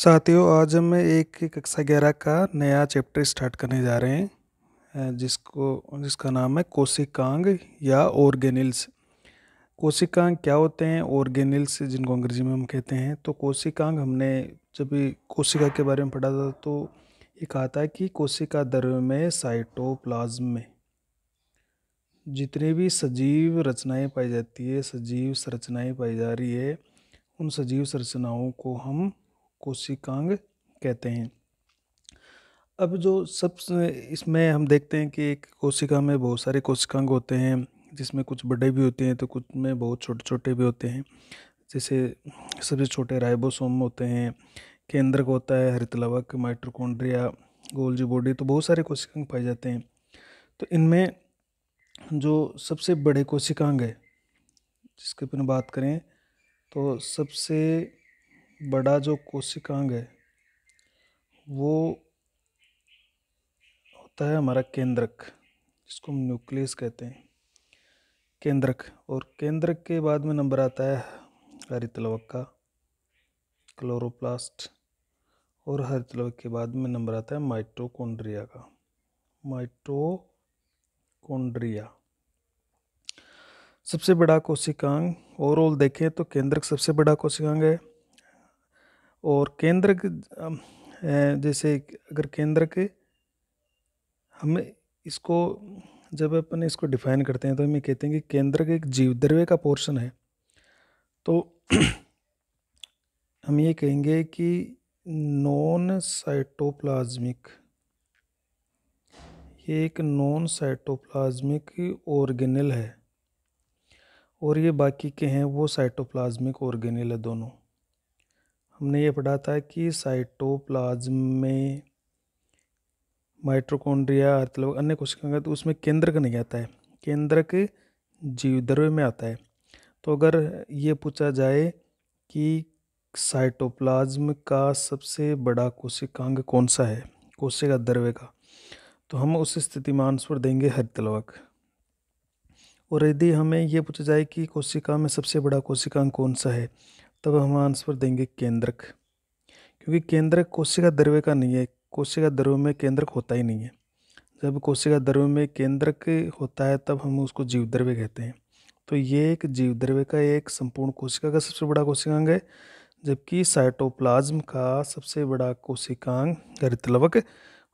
साथियों आज हम एक कक्षा ग्यारह का नया चैप्टर स्टार्ट करने जा रहे हैं जिसको जिसका नाम है कोशिकांग या ऑर्गेनिल्स कोशिकांग क्या होते हैं ऑर्गेनिल्स जिनको अंग्रेजी में हम कहते हैं तो कोशिकांग हमने जब कोशिका के बारे में पढ़ा था तो ये कहा था कि कोशिका द्रव्य में साइटोप्लाज्म में जितनी भी सजीव रचनाएं पाई जाती है सजीव संरचनाएं पाई जा रही है उन सजीव संरचनाओं को हम कोशिकांग कहते हैं अब जो सब इसमें हम देखते हैं कि एक कोशिका में बहुत सारे कोशिकांग होते हैं जिसमें कुछ बड़े भी होते हैं तो कुछ में बहुत छोटे छोटे भी होते हैं जैसे सबसे छोटे राइबोसोम होते हैं केंद्रक होता है हरित लवक माइट्रोकोन्ड्रिया गोल्जी बॉडी तो बहुत सारे कोशिकांग पाए जाते हैं तो इनमें जो सबसे बड़े कोशिकांग है जिसके ऊपर बात करें तो सबसे बड़ा जो कोशिकांग है वो होता है हमारा केंद्रक जिसको हम न्यूक्लियस कहते हैं केंद्रक और केंद्रक के बाद में नंबर आता है हरितलवक्का क्लोरोप्लास्ट और हरितलवक के बाद में नंबर आता है माइटोकोन्ड्रिया का माइटोकोन्ड्रिया सबसे बड़ा कोशिकांग ओवरऑल देखें तो केंद्रक सबसे बड़ा कोशिकांग है और केंद्र के जैसे अगर केंद्र के हमें इसको जब अपन इसको डिफाइन करते हैं तो हम ये कहते हैं कि केंद्र के एक जीव द्रव्य का पोर्शन है तो हम ये कहेंगे कि नॉन साइटोप्लाज्मिक ये एक नॉन साइटोप्लाज्मिक ऑर्गेनल है और ये बाकी के हैं वो साइटोप्लाज्मिक ऑर्गेनल है दोनों हमने ये पढ़ा था कि साइटोप्लाज्म में माइट्रोकोन्ड्रिया अर्थलवक अन्य कहेंगे तो उसमें केंद्रक नहीं आता है केंद्रक जीवद्रव्य में आता है तो अगर ये पूछा जाए कि साइटोप्लाज्म का सबसे बड़ा कोशिकांग कौन सा है कोशिका द्रव्य का तो हम उस स्थिति में आंसर देंगे हरितलवक और यदि हमें यह पूछा जाए कि कोशिका में सबसे बड़ा कोशिकांग कौन सा है तब हम आंसर देंगे केंद्रक क्योंकि केंद्रक कोशिका द्रव्य का नहीं है कोशिका द्रव्य में केंद्रक होता ही नहीं है जब कोशिका द्रव्य में केंद्रक होता है तब हम उसको जीव द्रव्य कहते हैं तो ये एक जीव द्रव्य का एक संपूर्ण कोशिका का सबसे बड़ा कोशिकांग है जबकि साइटोप्लाज्म का सबसे बड़ा कोशिकांग हरितलवक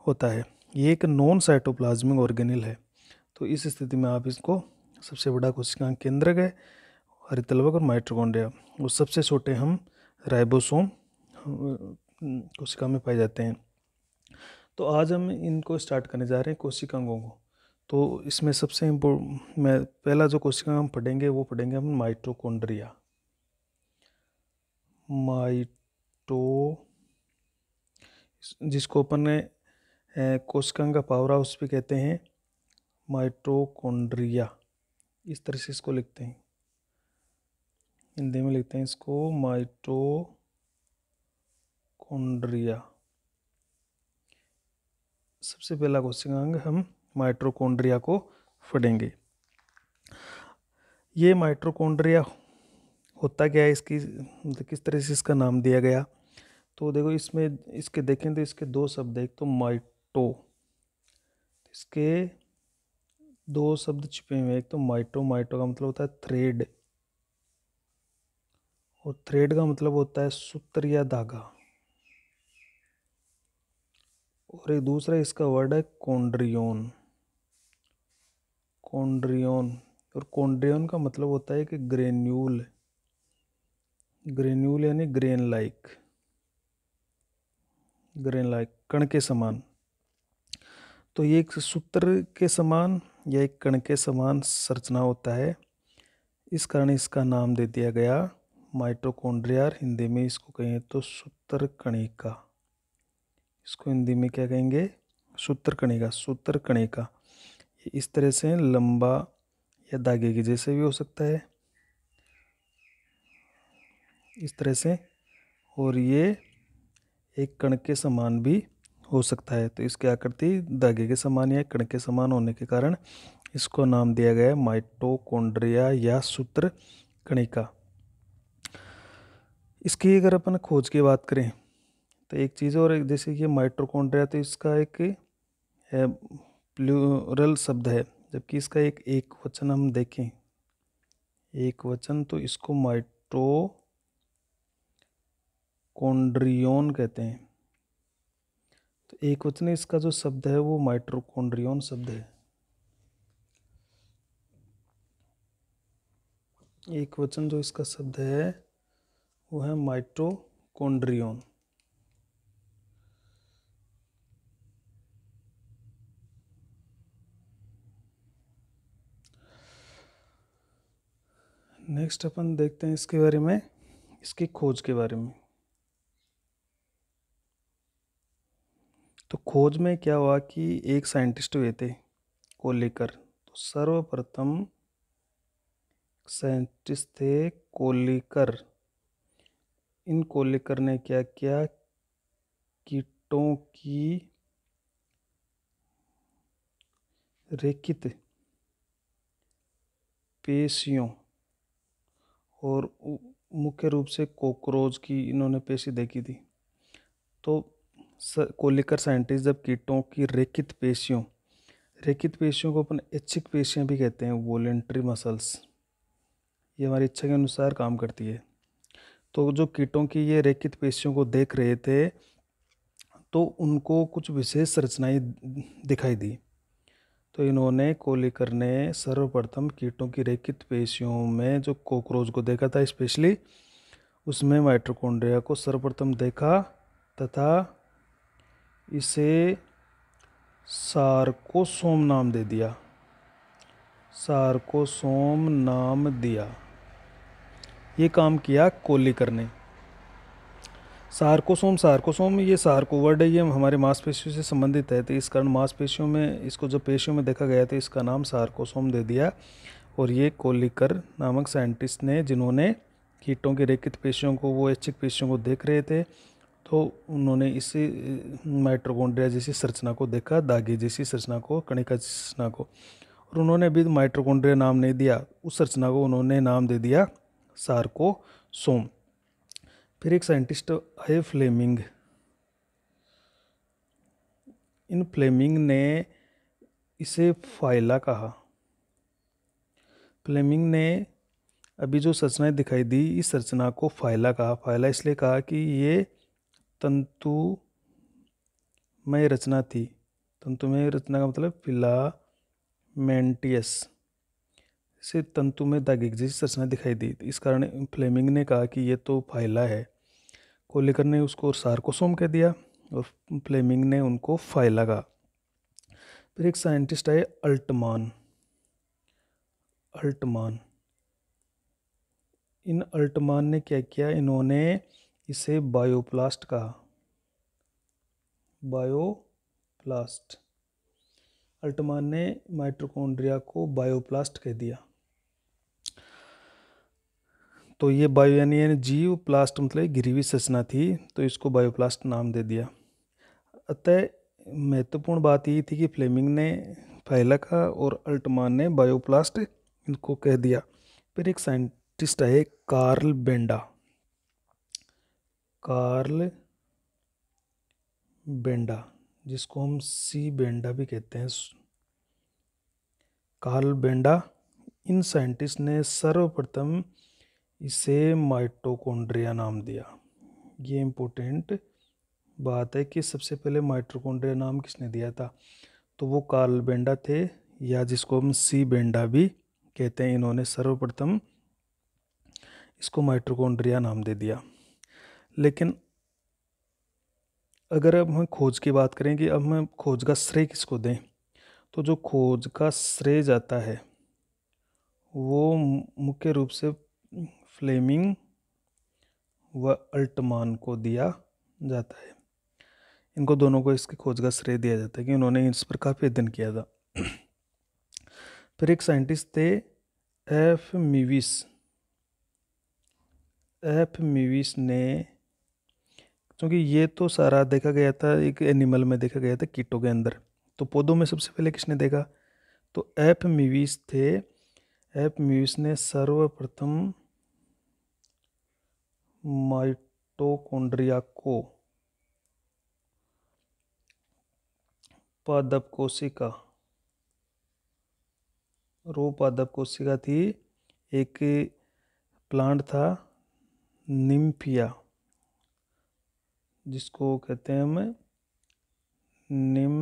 होता है ये एक नॉन साइटोप्लाज्मिक ऑर्गेनिल है तो इस स्थिति में आप इसको सबसे बड़ा कोशिकांग केंद्रक है हरितलवक और माइट्रोकॉन्ड्रिया वो सबसे छोटे हम राइबोसोम कोशिका में पाए जाते हैं तो आज हम इनको स्टार्ट करने जा रहे हैं कोशिकांगों को तो इसमें सबसे इम्पोर्ट मैं पहला जो कोशिका हम पढ़ेंगे वो पढ़ेंगे हम माइट्रोकोंड्रिया माइटो जिसको अपन ने कोशिकांग का पावर हाउस भी कहते हैं माइट्रोकोंड्रिया इस तरह से इसको लिखते हैं हिंदी में लिखते हैं इसको माइटोकोंड्रिया सबसे पहला क्वेश्चन आएंगे हम माइट्रोकोंड्रिया को फड़ेंगे ये माइट्रोकोंड्रिया होता क्या है इसकी मतलब किस तरह से इसका नाम दिया गया तो देखो इसमें इसके देखें तो इसके दो शब्द एक तो माइटो इसके दो शब्द छिपे हुए एक तो माइटो माइटो का मतलब होता है थ्रेड और थ्रेड का मतलब होता है सूत्र या धागा और एक दूसरा इसका वर्ड है कोंड्रियोन कोंड्रियोन और कोंड्रियोन का मतलब होता है कि ग्रेन्यूल ग्रेन्यूल यानी ग्रेन लाइक ग्रेन लाइक कण के समान तो ये एक सूत्र के समान या एक कण के समान संरचना होता है इस कारण इसका नाम दे दिया गया माइटोकॉन्ड्रिया हिंदी में इसको कहें तो सूत्र कणिका इसको हिंदी में क्या कहेंगे सूत्र कणिका सूत्र कणिका ये इस तरह से लंबा या धागे के जैसे भी हो सकता है इस तरह से और ये एक कण के समान भी हो सकता है तो इसकी आकृति धागे के समान या कण के समान होने के कारण इसको नाम दिया गया है माइटोकोंड्रिया या सूत्र कणिका इसकी अगर अपन खोज की बात करें तो एक चीज़ और एक जैसे कि माइट्रोकोंड्रिया तो इसका एक प्लूरल शब्द है जबकि इसका एक एक वचन हम देखें एक वचन तो इसको माइट्रो कोंड्रियोन कहते हैं तो एक वचन इसका जो शब्द है वो माइट्रोकोंड्रियोन शब्द है एक वचन जो इसका शब्द है वो है माइटोकॉन्ड्रियन नेक्स्ट अपन देखते हैं इसके बारे में इसकी खोज के बारे में तो खोज में क्या हुआ कि एक साइंटिस्ट हुए थे को लेकर तो सर्वप्रथम साइंटिस्ट थे कोलिकर इनको लेकर ने क्या क्या कीटों की रेखित पेशियों और मुख्य रूप से कॉकरोच की इन्होंने पेशी देखी थी तो स, को लेकर साइंटिस्ट जब कीटों की रेखित पेशियों रेखित पेशियों को अपन इच्छिक पेशियाँ भी कहते हैं वॉलेंट्री मसल्स ये हमारी इच्छा के अनुसार काम करती है तो जो कीटों की ये रेखित पेशियों को देख रहे थे तो उनको कुछ विशेष रचनाएं दिखाई दी तो इन्होंने कोलिकर ने सर्वप्रथम कीटों की रेखित पेशियों में जो कॉकरोच को देखा था स्पेशली उसमें माइट्रोकोन्ड्रिया को सर्वप्रथम देखा तथा इसे सार्कोसोम नाम दे दिया सार्कोसोम नाम दिया ये काम किया कोलिकर ने सार्कोसोम सार्कोसोम ये सार्को वर्ड है ये हमारे मांसपेशियों से संबंधित है तो इस कारण मांसपेशियों में इसको जब पेशियों में देखा गया तो इसका नाम सार्कोसोम दे दिया और ये कोलिकर नामक साइंटिस्ट ने जिन्होंने कीटों के रेखित पेशियों को वो ऐच्छिक पेशियों को देख रहे थे तो उन्होंने इस माइट्रोकोन्ड्रिया जैसी संरचना को देखा दागे जैसी संरचना को कणिका संरचना को और उन्होंने अभी माइट्रोकोन्ड्रिया नाम नहीं दिया उस संरचना को उन्होंने नाम दे दिया सार्कोसोम फिर एक साइंटिस्ट है फ्लेमिंग इन फ्लेमिंग ने इसे फाइला कहा फ्लेमिंग ने अभी जो संरचनाएं दिखाई दी इस संरचना को फाइला कहा फाइला इसलिए कहा कि ये तंतुमय रचना थी तंतुमय रचना का मतलब फिलामेंटियस से तंतु में दागिक जैसी संरचना दिखाई दी इस कारण फ्लेमिंग ने कहा कि ये तो फाइला है कोलेकर ने उसको सार्कोसोम कह दिया और फ्लेमिंग ने उनको फाइला कहा फिर एक साइंटिस्ट आए अल्टमान अल्टमान इन अल्टमान ने क्या किया इन्होंने इसे बायोप्लास्ट कहा बायोप्लास्ट अल्टमान ने माइट्रोकोन्ड्रिया को बायोप्लास्ट कह दिया तो ये बायो यानी यानी जीव प्लास्ट मतलब गिरीवी सचना थी तो इसको बायोप्लास्ट नाम दे दिया अतः महत्वपूर्ण बात यही थी कि फ्लेमिंग ने फैला का और अल्टमान ने बायोप्लास्ट इनको कह दिया फिर एक साइंटिस्ट है कार्ल बेंडा कार्ल बेंडा जिसको हम सी बेंडा भी कहते हैं कार्ल बेंडा इन साइंटिस्ट ने सर्वप्रथम इसे माइटोकॉन्ड्रिया नाम दिया ये इम्पोर्टेंट बात है कि सबसे पहले माइटोकॉन्ड्रिया नाम किसने दिया था तो वो कार्ल बेंडा थे या जिसको हम सी बेंडा भी कहते हैं इन्होंने सर्वप्रथम इसको माइट्रोकोंड्रिया नाम दे दिया लेकिन अगर अब हम खोज की बात करें कि अब हम खोज का श्रेय किसको दें तो जो खोज का श्रेय जाता है वो मुख्य रूप से फ्लेमिंग व अल्टमान को दिया जाता है इनको दोनों को इसके खोज का श्रेय दिया जाता है कि उन्होंने इस पर काफ़ी अध्ययन किया था फिर तो एक साइंटिस्ट थे एफ मिविस एफ मिविस ने क्योंकि ये तो सारा देखा गया था एक एनिमल में देखा गया था कीटों के अंदर तो पौधों में सबसे पहले किसने देखा तो एफ मिविस थे एफ मिविस ने सर्वप्रथम माइटोकोन्ड्रिया को पादप कोशिका रो पादप कोशिका थी एक प्लांट था निम्फिया जिसको कहते हैं हम निम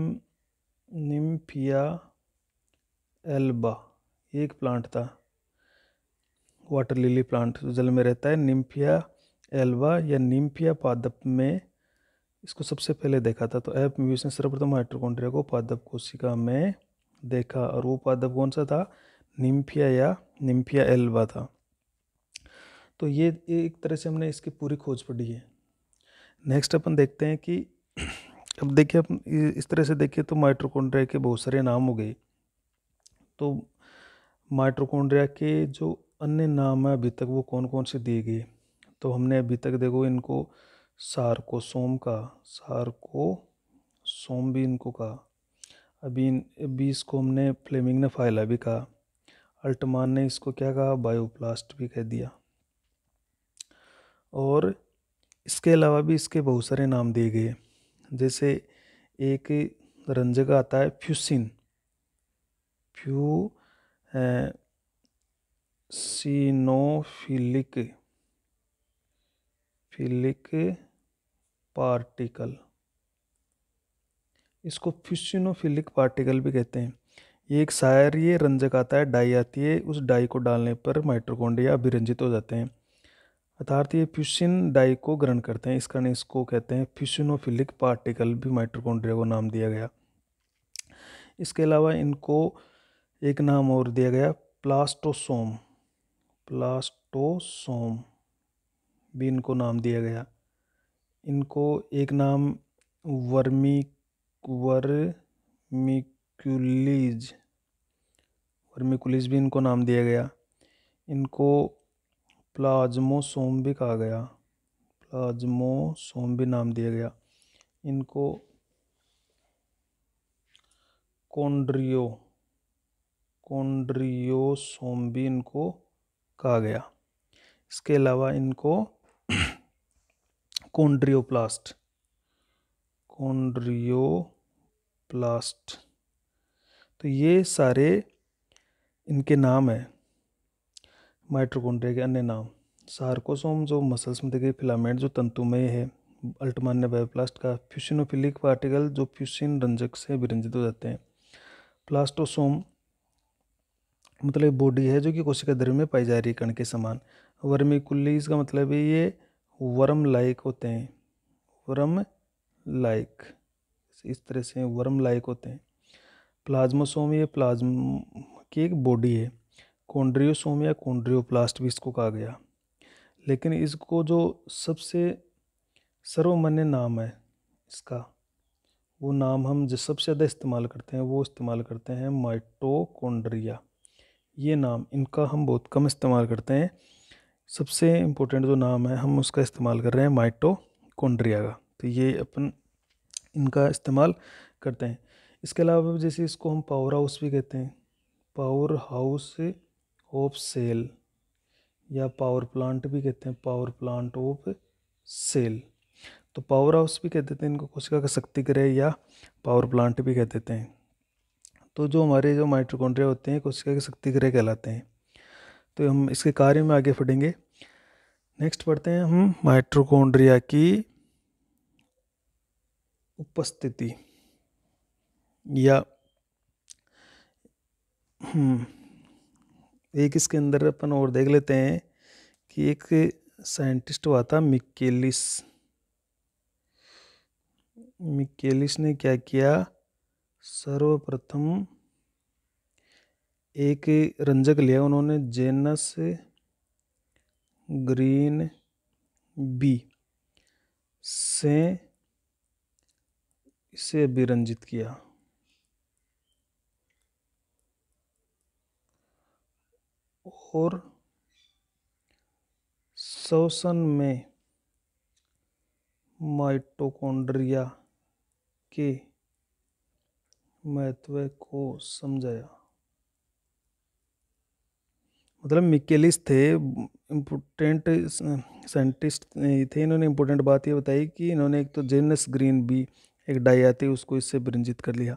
निम्फिया एल्बा एक प्लांट था वाटर लिली प्लांट जल में रहता है निम्फिया एल्वा या निम्फिया पादप में इसको सबसे पहले देखा था तो ऐप म्यूज ने सर्वप्रथम माइट्रोकॉन्ड्रिया को पादप कोशिका में देखा और वो पादप कौन सा था निम्फिया या निम्फिया एल्वा था तो ये एक तरह से हमने इसकी पूरी खोज पड़ी है नेक्स्ट अपन देखते हैं कि अब देखिए अपन इस तरह से देखिए तो माइट्रोकॉन्ड्रिया के बहुत सारे नाम हो गए तो माइट्रोकॉन्ड्रिया के जो अन्य नाम है अभी तक वो कौन कौन से दिए गए तो हमने अभी तक देखो इनको सार को सोम का सार को सोम भी इनको कहा अभी इन अभी इसको हमने फ्लेमिंग ने फाइला भी कहा अल्टमान ने इसको क्या कहा बायोप्लास्ट भी कह दिया और इसके अलावा भी इसके बहुत सारे नाम दिए गए जैसे एक रंजक आता है fuchsin fuchsinophilic philic particle इसको फिशिनोफिलिक पार्टिकल भी कहते हैं ये एक ये रंजक आता है डाई आती है उस डाई को डालने पर माइट्रोकोंडिया अभिरंजित हो जाते हैं अर्थात ये फ्यूसिन डाई को ग्रहण करते हैं इस कारण इसको कहते हैं फ्यूसिनोफिलिक पार्टिकल भी माइट्रोकोंड्रिया को नाम दिया गया इसके अलावा इनको एक नाम और दिया गया प्लास्टोसोम प्लास्टोसोम भी इनको नाम दिया गया इनको एक नाम वर्मी वर्मिकुलीज वर्मिकुलीज भी इनको नाम दिया गया इनको प्लाज्मोसोम भी कहा गया प्लाज्मोसोम भी नाम दिया गया इनको कोंड्रियो कोंड्रियोसोम भी इनको कहा गया इसके अलावा इनको कोंड्रियो प्लास्ट तो ये सारे इनके नाम हैं माइट्रोकोन्ड्रिया के अन्य नाम सार्कोसोम जो मसल्स में देखिए फिलामेंट जो तंतुमय है अल्टमान्य बायोप्लास्ट का फ्यूसिनोफिलिक पार्टिकल जो फ्यूसिन रंजक से विरंजित हो जाते हैं प्लास्टोसोम मतलब बॉडी है जो कि कोशिका द्रव्य में पाई जा रही है कण के समान वर्मी कुल्ली इसका मतलब है ये वर्म लाइक होते हैं वर्म लाइक इस तरह से वर्म लाइक होते हैं प्लाज्मोसोम ये प्लाज्म की एक बॉडी है कोंड्रियोसोम या कोंड्रियोप्लास्ट भी इसको कहा गया लेकिन इसको जो सबसे सर्वमान्य नाम है इसका वो नाम हम जो सबसे ज़्यादा इस्तेमाल करते हैं वो इस्तेमाल करते हैं माइटोकोंड्रिया ये नाम इनका हम बहुत कम इस्तेमाल करते हैं सबसे इम्पोर्टेंट जो नाम है हम उसका इस्तेमाल कर रहे हैं कोंड्रिया का तो ये अपन इनका इस्तेमाल करते हैं इसके अलावा जैसे इसको हम पावर हाउस भी कहते हैं पावर हाउस ऑफ सेल या पावर प्लांट भी कहते हैं पावर प्लांट ऑफ सेल तो पावर हाउस भी कह देते हैं इनको कोशिका का शक्तिग्रह या पावर प्लांट भी कह देते हैं तो जो हमारे जो माइट्रोकॉन्ड्रिया होते हैं कोशिका के शक्ति ग्रह कहलाते हैं तो हम इसके कार्य में आगे फटेंगे नेक्स्ट पढ़ते हैं हम माइट्रोकॉन्ड्रिया की उपस्थिति या हम्म, एक इसके अंदर अपन और देख लेते हैं कि एक साइंटिस्ट हुआ था मिकेलिस मिकेलिस ने क्या किया सर्वप्रथम एक रंजक लिया उन्होंने जेनस ग्रीन बी से इसे अभिरंजित किया और शोषण में माइटोकॉन्ड्रिया के महत्व को समझाया मतलब मिकेलिस थे इम्पोर्टेंट साइंटिस्ट थे इन्होंने इम्पोर्टेंट बात ये बताई कि इन्होंने एक तो जेनस ग्रीन बी एक डाई आती उसको इससे विरंजित कर लिया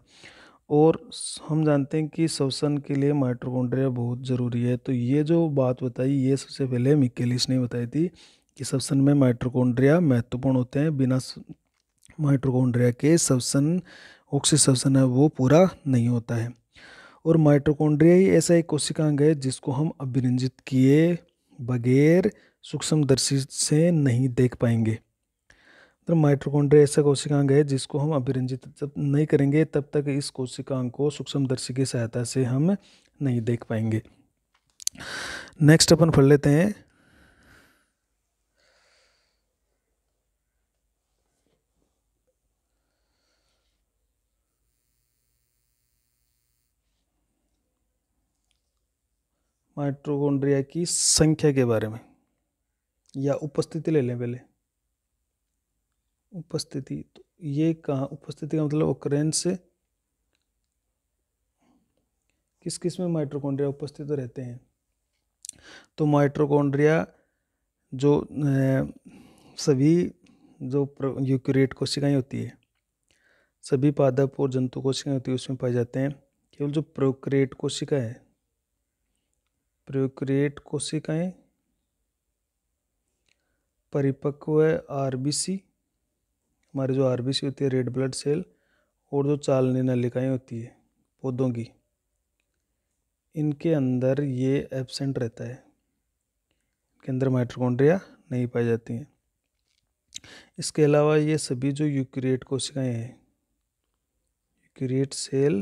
और हम जानते हैं कि श्वसन के लिए माइट्रोकॉन्ड्रिया बहुत ज़रूरी है तो ये जो बात बताई ये सबसे पहले मिकेलिस ने बताई थी कि श्वसन में माइट्रोकॉन्ड्रिया महत्वपूर्ण होते हैं बिना माइट्रोकॉन्ड्रिया के श्वसन ऑक्सीसेशन है वो पूरा नहीं होता है और माइट्रोकोंड्रिया ही ऐसा एक कोशिकांग है जिसको हम अभिरंजित किए बगैर सूक्ष्मदर्शी से नहीं देख पाएंगे तो माइट्रोकोंड्रिया ऐसा कोशिकांग है जिसको हम अभिरंजित जब नहीं करेंगे तब तक इस कोशिकांग को सूक्ष्मदर्शी की सहायता से हम नहीं देख पाएंगे नेक्स्ट अपन पढ़ लेते हैं माइट्रोकोन्ड्रिया की संख्या के बारे में या उपस्थिति ले लें पहले उपस्थिति तो ये कहा उपस्थिति का मतलब से किस किस में माइट्रोकोन्ड्रिया उपस्थित रहते हैं तो माइट्रोकोन्ड्रिया जो सभी जो यूक्यूरेट कोशिकाएं होती है सभी पादप और जंतु कोशिकाएं होती है उसमें पाए जाते हैं केवल जो प्रोक्रिएट कोशिका है प्रोक्रिएट कोशिकाएं परिपक्व है आरबीसी हमारी जो आरबीसी होती है रेड ब्लड सेल और जो चालनी नलिकाएँ होती है पौधों की इनके अंदर ये एबसेंट रहता है इनके अंदर माइट्रोकोन्ड्रिया नहीं पाई जाती हैं इसके अलावा ये सभी जो यूक्रिएट कोशिकाएं हैं यूक्रिएट सेल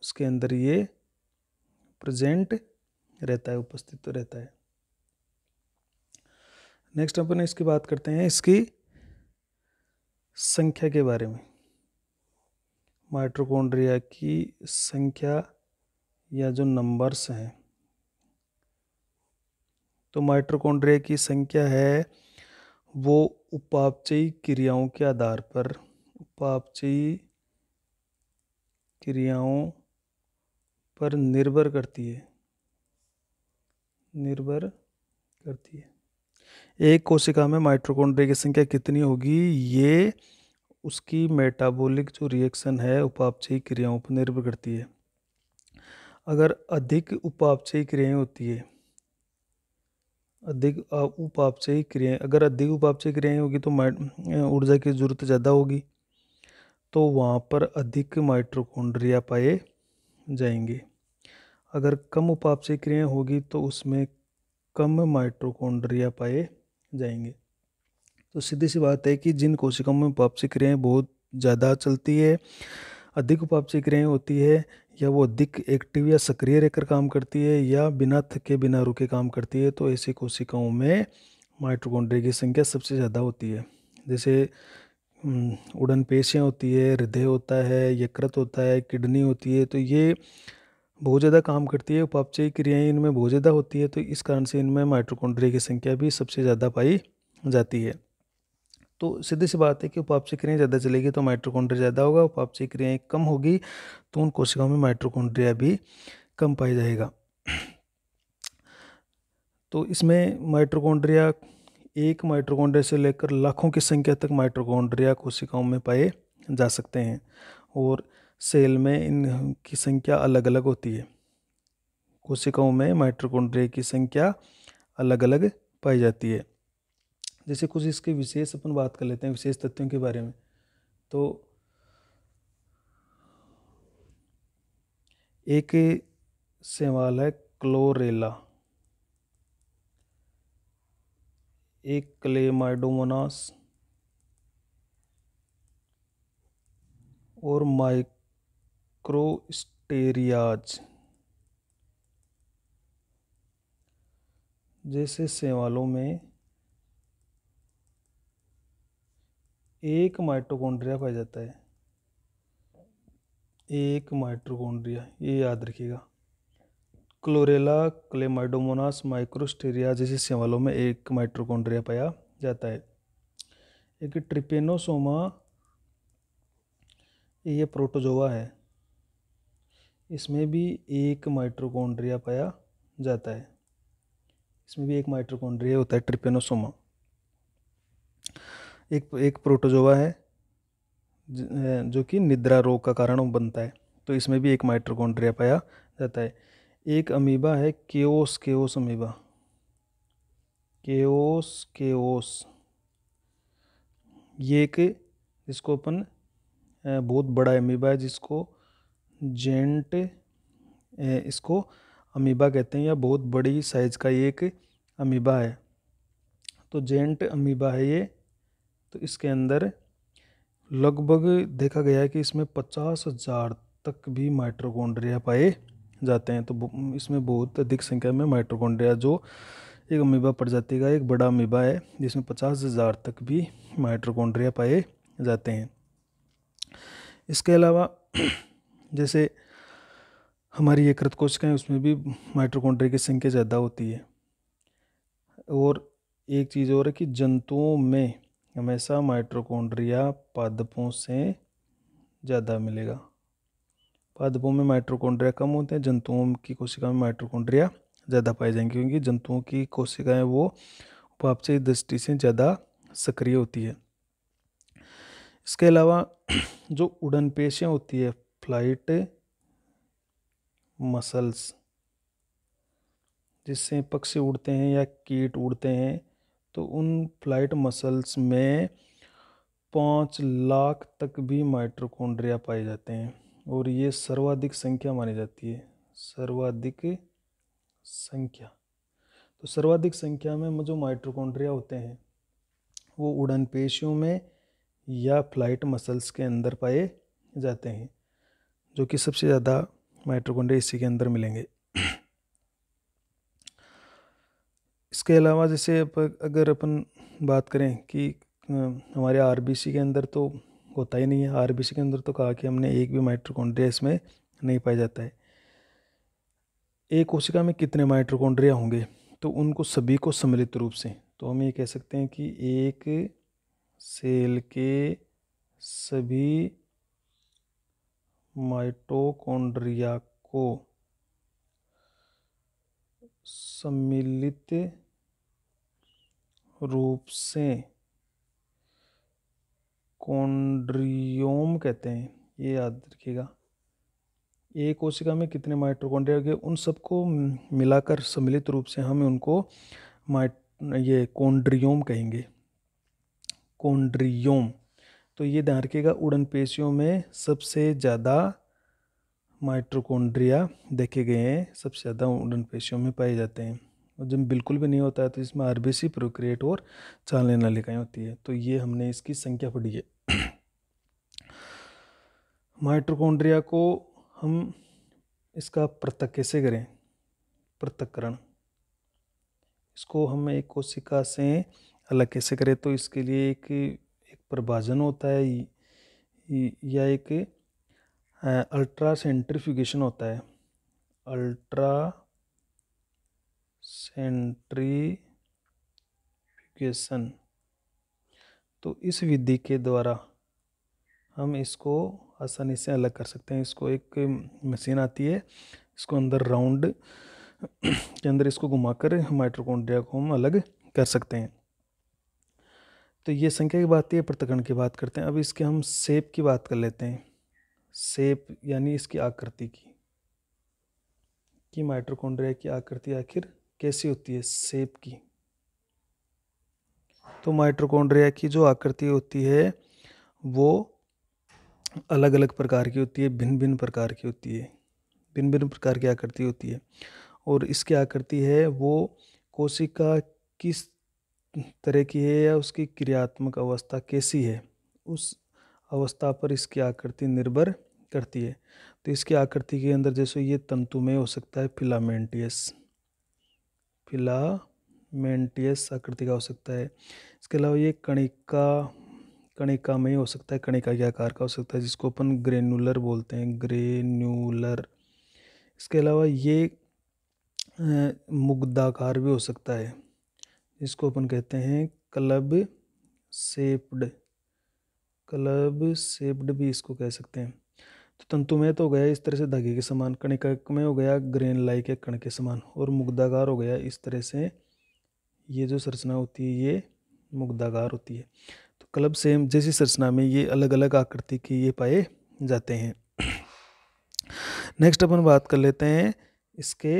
उसके अंदर ये प्रेजेंट रहता है उपस्थित तो रहता है नेक्स्ट अपन इसकी बात करते हैं इसकी संख्या के बारे में माइट्रोकोन्ड्रिया की संख्या या जो नंबर्स हैं तो माइट्रोकोन्ड्रिया की संख्या है वो उपापचयी क्रियाओं के आधार पर उपापचयी क्रियाओं पर निर्भर करती है निर्भर करती है एक कोशिका में माइट्रोकॉन्ड्रिया की संख्या कितनी होगी ये उसकी मेटाबॉलिक जो रिएक्शन है उपापचयी क्रियाओं पर निर्भर करती है अगर अधिक उपापचयी क्रियाएं होती है अधिक उपापचयी क्रियाएं अगर अधिक उपापचयी क्रियाएं होगी तो ऊर्जा की जरूरत ज़्यादा होगी तो वहाँ पर अधिक माइट्रोकॉन्ड्रिया पाए जाएंगे अगर कम उपापचय क्रिया होगी तो उसमें कम माइट्रोकोन्ड्रिया पाए जाएंगे तो सीधी सी बात है कि जिन कोशिकाओं में उपापचय क्रियाएँ बहुत ज़्यादा चलती है अधिक उपापचय क्रियाएँ होती है या वो अधिक एक्टिव या सक्रिय रहकर काम करती है या बिना थके बिना रुके काम करती है तो ऐसी कोशिकाओं में माइट्रोकोंड्रिया की संख्या सबसे ज़्यादा होती है जैसे उड़न पेशियाँ होती है हृदय होता है यकृत होता है किडनी होती है तो ये बहुत ज़्यादा काम करती है उपापचयी क्रियाएं इनमें बहुत ज़्यादा होती है तो इस कारण से इनमें माइट्रोकॉन्ड्रिया की संख्या भी सबसे ज़्यादा पाई जाती है तो सीधी सी बात है कि उपापचय क्रियाएं ज़्यादा चलेगी तो माइट्रोकॉन्ड्रिया ज़्यादा होगा उपापचय क्रियाएं कम होगी तो उन कोशिकाओं में माइट्रोकॉन्ड्रिया भी कम पाया जाएगा तो इसमें माइट्रोकॉन्ड्रिया एक माइट्रोकॉन्ड्रिया से लेकर लाखों की संख्या तक माइट्रोकॉन्ड्रिया कोशिकाओं में पाए जा सकते हैं और सेल में इनकी संख्या अलग अलग होती है कोशिकाओं में माइट्रोकोड्रे की संख्या अलग अलग पाई जाती है जैसे कुछ इसके विशेष अपन बात कर लेते हैं विशेष तत्वों के बारे में तो एक सेवाल है क्लोरेला एक क्लेमाइडोमोनास और माइक क्रोस्टेरियाज जैसे सेवालों में एक माइट्रोकोन्ड्रिया पाया जाता है एक माइट्रोकोन्ड्रिया ये याद रखिएगा क्लोरेला क्लेमाइडोमोनास माइक्रोस्टेरिया जैसे सेवालों में एक माइट्रोकोन्ड्रिया पाया जाता है एक ट्रिपेनोसोमा ये प्रोटोजोवा है इसमें भी एक माइट्रोकॉन्ड्रिया पाया जाता है इसमें भी एक माइट्रोकॉन्ड्रिया होता है ट्रिपेनोसोमा एक एक प्रोटोजोवा है जो कि निद्रा रोग का कारण बनता है तो इसमें भी एक माइट्रोकॉन्ड्रिया पाया जाता है एक अमीबा है chaos chaos amoeba chaos chaos ये एक जिसको अपन बहुत बड़ा अमीबा है जिसको जेंट इसको अमीबा कहते हैं या बहुत बड़ी साइज़ का एक अमीबा है तो जेंट अमीबा है ये तो इसके अंदर लगभग देखा गया है कि इसमें पचास हज़ार तक भी माइट्रोकोंड्रिया पाए जाते हैं तो इसमें बहुत अधिक संख्या में माइट्रोकोंड्रिया जो एक अमीबा प्रजाति का एक बड़ा अमीबा है जिसमें पचास हज़ार तक भी माइट्रोकोंड्रिया पाए जाते हैं इसके अलावा जैसे हमारी ये कृत कोशिकाएँ उसमें भी माइट्रोकॉन्ड्रिया की संख्या ज़्यादा होती है और एक चीज़ और है कि जंतुओं में हमेशा माइट्रोकॉन्ड्रिया पादपों से ज़्यादा मिलेगा पादपों में माइट्रोकॉन्ड्रिया कम होते हैं जंतुओं की कोशिकाओं में माइट्रोकॉन्ड्रिया ज़्यादा पाए जाएंगे क्योंकि जंतुओं की कोशिकाएं वो उपापचय दृष्टि से ज़्यादा सक्रिय होती है इसके अलावा जो उड़न पेशियाँ होती है फ्लाइट मसल्स जिससे पक्षी उड़ते हैं या कीट उड़ते हैं तो उन फ्लाइट मसल्स में पाँच लाख तक भी माइट्रोकोन्ड्रिया पाए जाते हैं और ये सर्वाधिक संख्या मानी जाती है सर्वाधिक संख्या तो सर्वाधिक संख्या में जो माइट्रोकोन्ड्रिया होते हैं वो उड़न पेशियों में या फ्लाइट मसल्स के अंदर पाए जाते हैं जो कि सबसे ज़्यादा माइट्रोकोंडे इसी के अंदर मिलेंगे इसके अलावा जैसे अगर अपन बात करें कि हमारे आरबीसी के अंदर तो होता ही नहीं है आरबीसी के अंदर तो कहा कि हमने एक भी माइट्रोकोंड्रिया इसमें नहीं पाया जाता है एक कोशिका में कितने माइट्रोकोंड्रिया होंगे तो उनको सभी को सम्मिलित रूप से तो हम ये कह सकते हैं कि एक सेल के सभी माइटोकॉन्ड्रिया को सम्मिलित रूप से कॉन्ड्रियोम कहते हैं ये याद रखिएगा एक कोशिका में कितने माइट्रोकॉन्ड्रिया के उन सबको मिलाकर सम्मिलित रूप से हम उनको माइट ये कॉन्ड्रियोम कहेंगे कॉन्ड्रियोम तो ये ध्यान रखिएगा उड़न पेशियों में सबसे ज़्यादा माइट्रोकोन्ड्रिया देखे गए हैं सबसे ज़्यादा उड़न पेशियों में पाए जाते हैं और जब बिल्कुल भी नहीं होता है तो इसमें आरबीसी प्रोक्रिएट और चालने नालिकाएँ होती है तो ये हमने इसकी संख्या पढ़ी है माइट्रोकोन्ड्रिया को हम इसका पृथक कैसे करें पृथककरण इसको हम एक कोशिका से अलग कैसे करें तो इसके लिए एक एक प्रभाजन होता है या एक अल्ट्रा सेंट्रीफ्यूगेशन होता है अल्ट्रा सेंट्रीफ्यूगेशन तो इस विधि के द्वारा हम इसको आसानी से अलग कर सकते हैं इसको एक मशीन आती है इसको अंदर राउंड के अंदर इसको घुमाकर माइट्रोकॉन्ड्रिया को हम अलग कर सकते हैं तो ये संख्या की बात है प्रतिकरण की बात करते हैं अब इसके हम सेप की बात कर लेते हैं सेप यानी इसकी आकृति की कि माइट्रोकॉन्ड्रिया की आकृति आखिर कैसी होती है सेप की तो माइट्रोकॉन्ड्रिया की जो आकृति होती है वो अलग अलग प्रकार की होती है भिन्न भिन्न प्रकार की होती है भिन्न भिन्न प्रकार की आकृति होती है और इसकी आकृति है वो कोशिका किस तरह की है या उसकी क्रियात्मक अवस्था कैसी है उस अवस्था पर इसकी आकृति निर्भर करती है तो इसकी आकृति के अंदर जैसे ये तंतु में हो सकता है फिलामेंटियस फिलामेंटियस आकृति का हो सकता है इसके अलावा ये कणिका कणिका में हो सकता है कणिका के आकार का हो सकता है जिसको अपन ग्रेनुलर बोलते हैं ग्रेन्यूलर इसके अलावा ये मुग्धाकार भी हो सकता है इसको अपन कहते हैं क्लब सेप्ड क्लब सेप्ड भी इसको कह सकते हैं तो तंतु में तो हो गया इस तरह से धागे के समान कणिक में हो गया ग्रेन लाई के कण के समान और मुग्धागार हो गया इस तरह से ये जो संरचना होती है ये मुग्धागार होती है तो क्लब सेम जैसी संरचना में ये अलग अलग आकृति के ये पाए जाते हैं नेक्स्ट अपन बात कर लेते हैं इसके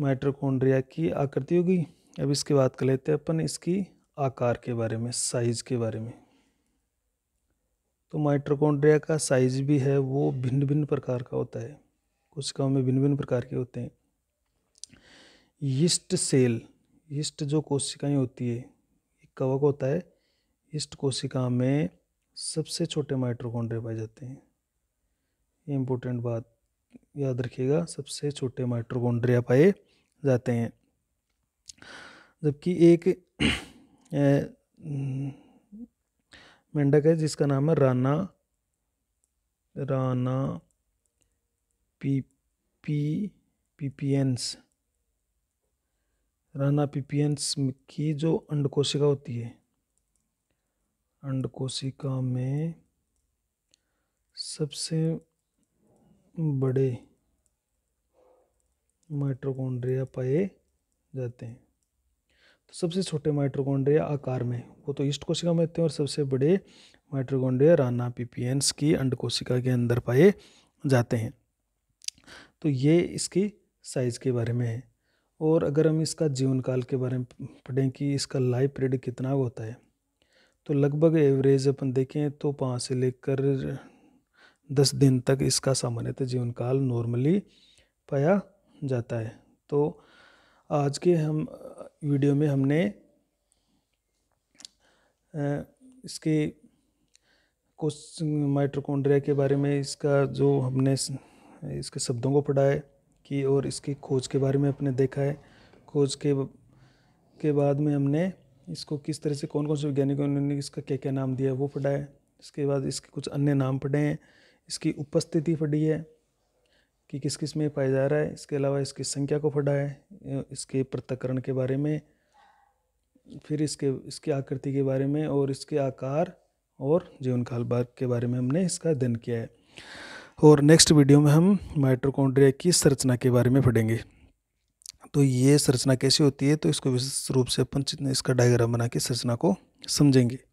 माइट्रोकोन्ड्रिया की आकृति होगी अब इसके बात कर लेते हैं अपन इसकी आकार के बारे में साइज़ के बारे में तो माइट्रोकोन्ड्रिया का साइज़ भी है वो भिन्न भिन्न प्रकार का होता है कोशिकाओं में भिन्न भिन्न प्रकार के होते हैं यीस्ट सेल यीस्ट जो कोशिकाएं होती है एक कवक होता है यीस्ट कोशिका में सबसे छोटे माइट्रोकोन्ड्रिया पाए जाते हैं ये इम्पोर्टेंट बात याद रखिएगा सबसे छोटे माइट्रोकोन्ड्रिया पाए जाते हैं जबकि एक मेंढक है जिसका नाम है Rana Rana P P pipiens Rana pipiens की जो अंडकोशिका होती है अंडकोशिका में सबसे बड़े माइट्रोकॉन्ड्रिया पाए जाते हैं तो सबसे छोटे माइट्रोकॉन्ड्रिया आकार में वो तो ईस्ट कोशिका में होते हैं और सबसे बड़े माइट्रोकॉन्ड्रिया राना पीपीएंस की अंड कोशिका के अंदर पाए जाते हैं तो ये इसकी साइज़ के बारे में है और अगर हम इसका जीवन काल के बारे में पढ़ें कि इसका लाइफ पीरियड कितना होता है तो लगभग एवरेज अपन देखें तो पाँच से लेकर दस दिन तक इसका सामान्यतः जीवन काल नॉर्मली पाया जाता है तो आज के हम वीडियो में हमने इसके कुछ माइट्रोकोन्ड्रिया के बारे में इसका जो हमने इसके शब्दों को पढ़ा है कि और इसकी खोज के बारे में अपने देखा है खोज के के बाद में हमने इसको किस तरह से कौन कौन से वैज्ञानिकों ने इसका क्या क्या नाम दिया वो पढ़ा है इसके बाद इसके कुछ अन्य नाम पढ़े हैं इसकी उपस्थिति पढ़ी है कि किस किस में पाया जा रहा है इसके अलावा इसकी संख्या को पढ़ा है इसके पृथककरण के बारे में फिर इसके इसकी आकृति के बारे में और इसके आकार और जीवन काल बार के बारे में हमने इसका अध्ययन किया है और नेक्स्ट वीडियो में हम माइट्रोकोंड्रिया की संरचना के बारे में पढ़ेंगे तो ये संरचना कैसी होती है तो इसको विशेष रूप से अपन इसका डायग्राम बना के संरचना को समझेंगे